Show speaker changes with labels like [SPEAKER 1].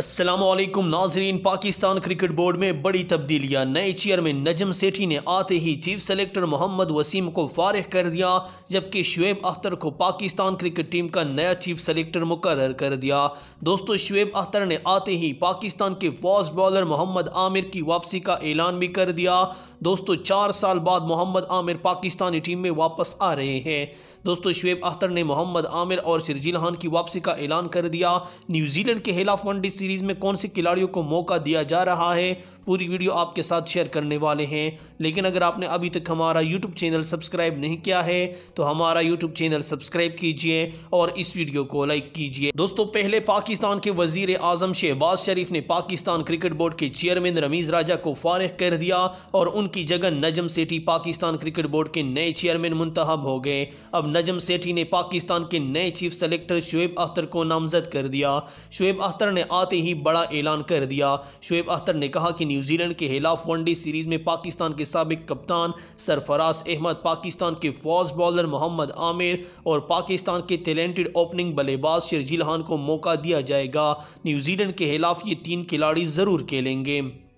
[SPEAKER 1] असलकम नाजरीन Pakistan cricket board में बड़ी तब्दीलियां नए चेयरमैन नजम सेठी ने आते ही चीफ सेलेक्टर मोहम्मद वसीम को फारग कर दिया जबकि शुएब अख्तर को पाकिस्तान क्रिकेट टीम का नया चीफ सेलेक्टर मुकर कर दिया दोस्तों शुएब अख्तर ने आते ही पाकिस्तान के फास्ट बॉलर मोहम्मद आमिर की वापसी का ऐलान भी कर दिया दोस्तों चार साल बाद मोहम्मद आमिर पाकिस्तानी टीम में वापस आ रहे हैं दोस्तों शुएब अख्तर ने मोहम्मद आमिर और सिरजिल खान की वापसी का ऐलान कर दिया न्यूजीलैंड के खिलाफ वनडे सीरीज सीरीज़ में कौन से खिलाड़ियों को मौका दिया जा रहा है पूरी वीडियो आपके साथ शेयर करने वाले हैं लेकिन अगर आपने अभी तक हमारा यूट्यूब चैनल सब्सक्राइब नहीं किया है तो हमारा यूट्यूब चैनल सब्सक्राइब कीजिए और इस वीडियो को लाइक कीजिए दोस्तों पहले पाकिस्तान के वजीर आजम शहबाज शरीफ ने पाकिस्तान क्रिकेट बोर्ड के चेयरमैन रमीज़ राजा को फारग कर दिया और उनकी जगह नजम सेठी पाकिस्तान क्रिकेट बोर्ड के नए चेयरमैन मुंतब हो गए अब नजम सेठी ने पाकिस्तान के नए चीफ सेलेक्टर शुएब अख्तर को नामजद कर दिया शुएब अख्तर ने आज आते ही बड़ा ऐलान कर दिया शुएब अख्तर ने कहा कि न्यूजीलैंड के खिलाफ वनडे सीरीज़ में पाकिस्तान के सबक कप्तान सरफराज अहमद पाकिस्तान के फास्ट बॉलर मोहम्मद आमिर और पाकिस्तान के टैलेंटेड ओपनिंग बल्लेबाज शर्जील खान को मौका दिया जाएगा न्यूजीलैंड के खिलाफ ये तीन खिलाड़ी ज़रूर खेलेंगे